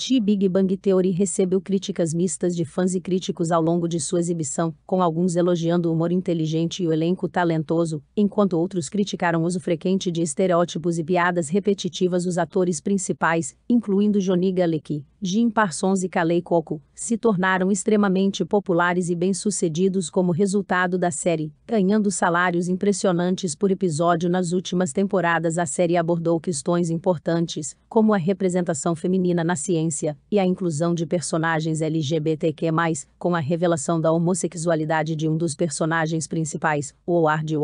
The Big Bang Theory recebeu críticas mistas de fãs e críticos ao longo de sua exibição, com alguns elogiando o humor inteligente e o elenco talentoso, enquanto outros criticaram o uso frequente de estereótipos e piadas repetitivas Os atores principais, incluindo Johnny Galecki, Jim Parsons e Kalei Coco, se tornaram extremamente populares e bem-sucedidos como resultado da série, ganhando salários impressionantes por episódio nas últimas temporadas. A série abordou questões importantes, como a representação feminina na ciência e a inclusão de personagens LGBTQ+, com a revelação da homossexualidade de um dos personagens principais, o Howard